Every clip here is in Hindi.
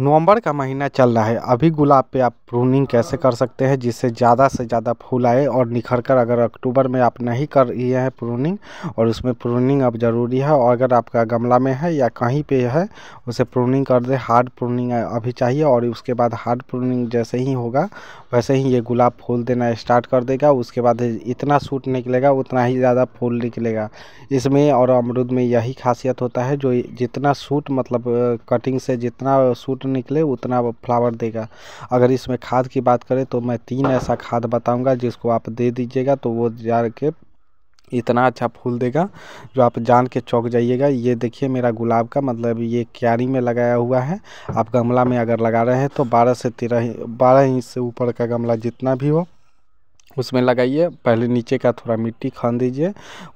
नवंबर का महीना चल रहा है अभी गुलाब पे आप प्रूनिंग कैसे कर सकते हैं जिससे ज़्यादा से ज़्यादा फूल आए और निखर कर अगर अक्टूबर में आप नहीं कर रही है प्रूनिंग और उसमें प्रूनिंग अब ज़रूरी है और अगर आपका गमला में है या कहीं पे है उसे प्रूनिंग कर दे हार्ड प्रूनिंग अभी चाहिए और उसके बाद हार्ड प्रूनिंग जैसे ही होगा वैसे ही ये गुलाब फूल देना स्टार्ट कर देगा उसके बाद इतना सूट निकलेगा उतना ही ज़्यादा फूल निकलेगा इसमें और अमरूद में यही खासियत होता है जो जितना सूट मतलब कटिंग से जितना सूट निकले उतना फ्लावर देगा अगर इसमें खाद की बात करें तो मैं तीन ऐसा खाद बताऊंगा जिसको आप दे दीजिएगा तो वो जा के इतना अच्छा फूल देगा जो आप जान के चौक जाइएगा ये देखिए मेरा गुलाब का मतलब ये क्यारी में लगाया हुआ है आप गमला में अगर लगा रहे हैं तो 12 से तेरह बारह इंच से ऊपर का गमला जितना भी हो उसमें लगाइए पहले नीचे का थोड़ा मिट्टी खान दीजिए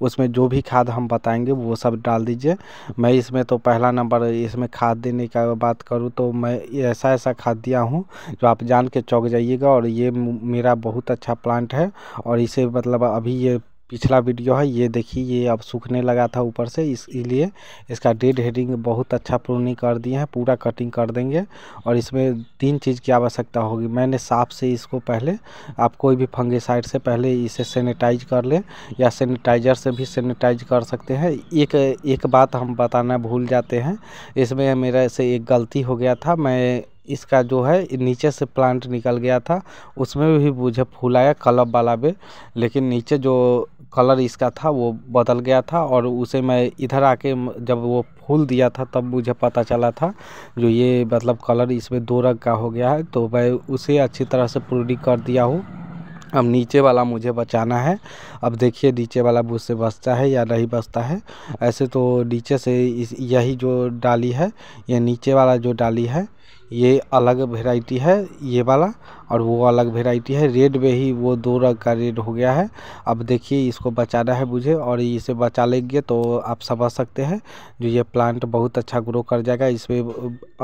उसमें जो भी खाद हम बताएंगे वो सब डाल दीजिए मैं इसमें तो पहला नंबर इसमें खाद देने का बात करूँ तो मैं ऐसा ऐसा खाद दिया हूँ जो आप जान के चौक जाइएगा और ये मेरा बहुत अच्छा प्लांट है और इसे मतलब अभी ये पिछला वीडियो है ये देखिए ये अब सूखने लगा था ऊपर से इसलिए इसका डेड हेडिंग बहुत अच्छा प्रूनिंग कर दिए हैं पूरा कटिंग कर देंगे और इसमें तीन चीज़ की आवश्यकता होगी मैंने साफ से इसको पहले आप कोई भी फंगेसाइड से पहले इसे सेनेटाइज कर लें या सेनेटाइजर से भी सेनेटाइज कर सकते हैं एक एक बात हम बताना भूल जाते हैं इसमें मेरा से एक गलती हो गया था मैं इसका जो है नीचे से प्लांट निकल गया था उसमें भी मुझे फूल आया कलब वाला में लेकिन नीचे जो कलर इसका था वो बदल गया था और उसे मैं इधर आके जब वो फूल दिया था तब मुझे पता चला था जो ये मतलब कलर इसमें दो रंग का हो गया है तो मैं उसे अच्छी तरह से पूरी कर दिया हूँ अब नीचे वाला मुझे बचाना है अब देखिए नीचे वाला मुझसे बचता है या नहीं बचता है ऐसे तो नीचे से इस यही जो डाली है या नीचे वाला जो डाली है ये अलग वेराइटी है ये वाला और वो अलग वेराइटी है रेड में ही वो दो रंग का रेड हो गया है अब देखिए इसको बचाना है मुझे और इसे बचा लेंगे तो आप समझ सकते हैं जो ये प्लांट बहुत अच्छा ग्रो कर जाएगा इसमें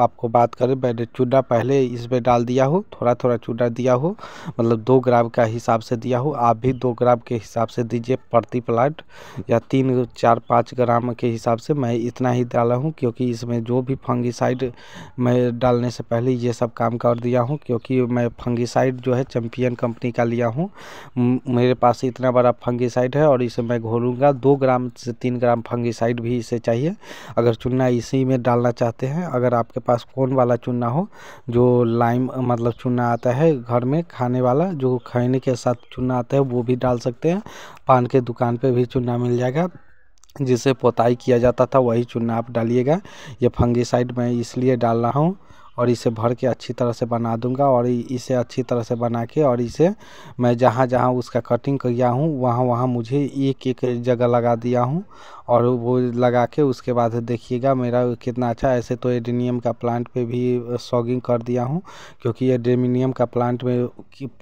आपको बात करें मैंने चूना पहले इसमें डाल दिया हो थोड़ा थोड़ा चूना दिया हो मतलब दो ग्राम का हिसाब से दिया हो आप भी दो ग्राम के हिसाब से दीजिए प्रति प्लांट या तीन चार पाँच ग्राम के हिसाब से मैं इतना ही डाला हूँ क्योंकि इसमें जो भी फंगिसाइड मैं डालने से पहले ये सब काम कर दिया हूँ क्योंकि मैं फंगिसाइड जो है चैम्पियन कंपनी का लिया हूँ मेरे पास इतना बड़ा फंगिसाइड है और इसे मैं घोलूँगा दो ग्राम से तीन ग्राम फंगिसाइड भी इसे चाहिए अगर चुनना इसी में डालना चाहते हैं अगर आपके पास कौन वाला चुनना हो जो लाइम मतलब चूना आता है घर में खाने वाला जो खाने के साथ चूना आता है वो भी डाल सकते हैं पान के दुकान पर भी चूना मिल जाएगा जिसे पोताई किया जाता था वही चूना आप डालिएगा ये फंगिसाइड मैं इसलिए डाल रहा हूँ और इसे भर के अच्छी तरह से बना दूंगा और इसे अच्छी तरह से बना के और इसे मैं जहाँ जहाँ उसका कटिंग किया हूँ वहाँ वहाँ मुझे एक एक जगह लगा दिया हूँ और वो लगा के उसके बाद देखिएगा मेरा कितना अच्छा ऐसे तो एडिनियम का प्लांट पे भी सॉगिंग कर दिया हूँ क्योंकि एडेमिनियम का प्लांट में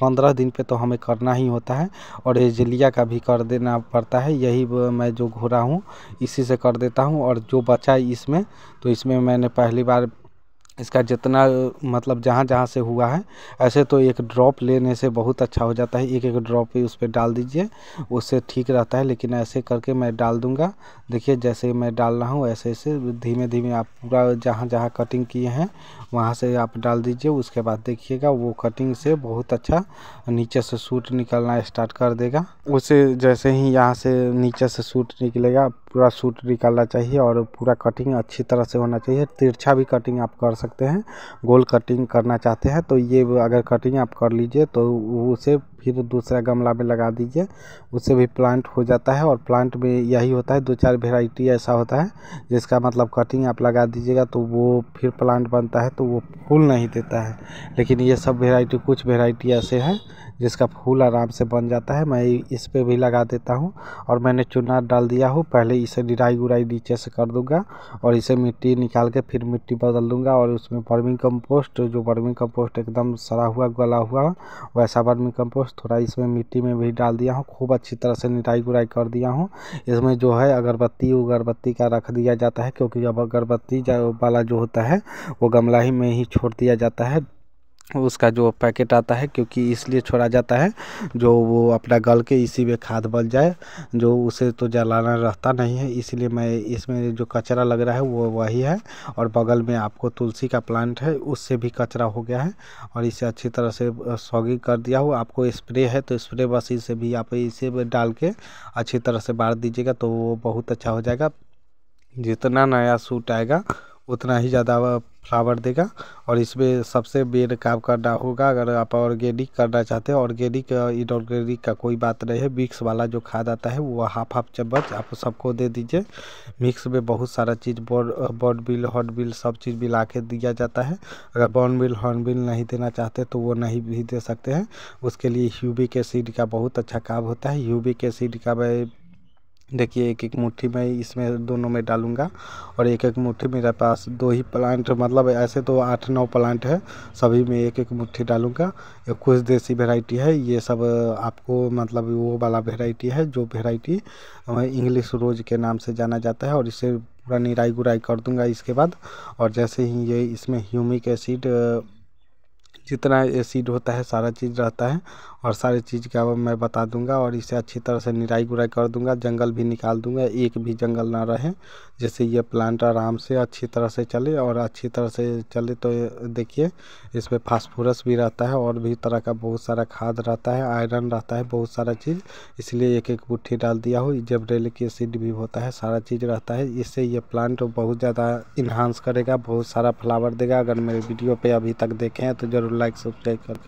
पंद्रह दिन पे तो हमें करना ही होता है और एजिलिया का भी कर देना पड़ता है यही मैं जो घोरा हूँ इसी से कर देता हूँ और जो बचा इसमें तो इसमें मैंने पहली बार इसका जितना मतलब जहाँ जहाँ से हुआ है ऐसे तो एक ड्रॉप लेने से बहुत अच्छा हो जाता है एक एक ड्रॉप ही उस पर डाल दीजिए उससे ठीक रहता है लेकिन ऐसे करके मैं डाल दूँगा देखिए जैसे मैं डाल रहा हूँ ऐसे ऐसे धीमे धीमे आप पूरा जहाँ जहाँ कटिंग किए हैं वहाँ से आप डाल दीजिए उसके बाद देखिएगा वो कटिंग से बहुत अच्छा नीचे से सूट निकलना स्टार्ट कर देगा उसे जैसे ही यहाँ से नीचे से सूट निकलेगा पूरा सूट निकालना चाहिए और पूरा कटिंग अच्छी तरह से होना चाहिए तिरछा भी कटिंग आप कर सकते हैं गोल कटिंग करना चाहते हैं तो ये अगर कटिंग आप कर लीजिए तो उसे फिर दूसरा गमला में लगा दीजिए उससे भी प्लांट हो जाता है और प्लांट में यही होता है दो चार वेराइटी ऐसा होता है जिसका मतलब कटिंग आप लगा दीजिएगा तो वो फिर प्लांट बनता है तो वो फूल नहीं देता है लेकिन ये सब वेराइटी कुछ वेराइटी ऐसे है जिसका फूल आराम से बन जाता है मैं इस पर भी लगा देता हूँ और मैंने चूना डाल दिया हूँ पहले इसे निराई गुराई नीचे से कर दूंगा और इसे मिट्टी निकाल के फिर मिट्टी बदल दूंगा और उसमें बर्मिंग कंपोस्ट जो बर्मिंग कंपोस्ट एकदम सड़ा हुआ गला हुआ वैसा बर्मिंग कंपोस्ट थोड़ा इसमें मिट्टी में भी डाल दिया हूँ खूब अच्छी तरह से निराई गुड़ाई कर दिया हूँ इसमें जो है अगरबत्ती उगरबत्ती का रख दिया जाता है क्योंकि अब अगरबत्ती वाला जो होता है वो गमला ही में ही छोड़ दिया जाता है उसका जो पैकेट आता है क्योंकि इसलिए छोड़ा जाता है जो वो अपना गल के इसी में खाद बन जाए जो उसे तो जलाना रहता नहीं है इसलिए मैं इसमें जो कचरा लग रहा है वो वही है और बगल में आपको तुलसी का प्लांट है उससे भी कचरा हो गया है और इसे अच्छी तरह से सॉगिंग कर दिया हुआ आपको स्प्रे है तो स्प्रे बस इसे भी आप इसे डाल के अच्छी तरह से बांट दीजिएगा तो वो बहुत अच्छा हो जाएगा जितना नया सूट आएगा उतना ही ज़्यादा फ्लावर देगा और इसमें सबसे मेन काम करना होगा अगर आप ऑर्गेनिक करना चाहते हैं ऑर्गेनिक इनऑर्गेनिक का कोई बात नहीं है मिक्स वाला जो खाद आता है वो हाफ हाफ चम्मच आप सबको दे दीजिए मिक्स में बहुत सारा चीज़ bird bird bill hornbill सब चीज़ मिला के दिया जाता है अगर बॉर्न बिल हॉर्न बिल नहीं देना चाहते तो वो नहीं भी दे सकते हैं उसके लिए ह्यूबिक एसिड का बहुत अच्छा काम होता है ह्यूबिक एसिड का मैं देखिए एक एक मुट्ठी में इसमें दोनों में डालूंगा और एक एक मुट्ठी मेरे पास दो ही प्लांट मतलब ऐसे तो आठ नौ प्लांट है सभी में एक एक मुट्ठी एक कुछ देसी वेराइटी है ये सब आपको मतलब वो वाला वेराइटी है जो वेराइटी इंग्लिश रोज़ के नाम से जाना जाता है और इसे पूरा निराई गुराई कर दूँगा इसके बाद और जैसे ही ये इसमें ह्यूमिक एसिड जितना एसिड होता है सारा चीज़ रहता है और सारी चीज़ का मैं बता दूंगा और इसे अच्छी तरह से निराई गुराई कर दूंगा जंगल भी निकाल दूंगा एक भी जंगल ना रहे जैसे ये प्लांट आराम से अच्छी तरह से चले और अच्छी तरह से चले तो देखिए इसमें फास्फोरस भी रहता है और भी तरह का बहुत सारा खाद रहता है आयरन रहता है बहुत सारा चीज़ इसलिए एक एक गुट्ठी डाल दिया हो जेबरेलिक एसिड भी होता है सारा चीज़ रहता है इससे ये प्लांट बहुत ज़्यादा इन्हांस करेगा बहुत सारा फ्लावर देगा अगर मेरे वीडियो पर अभी तक देखें तो ज़रूर लाइक सब्सक्राइब कर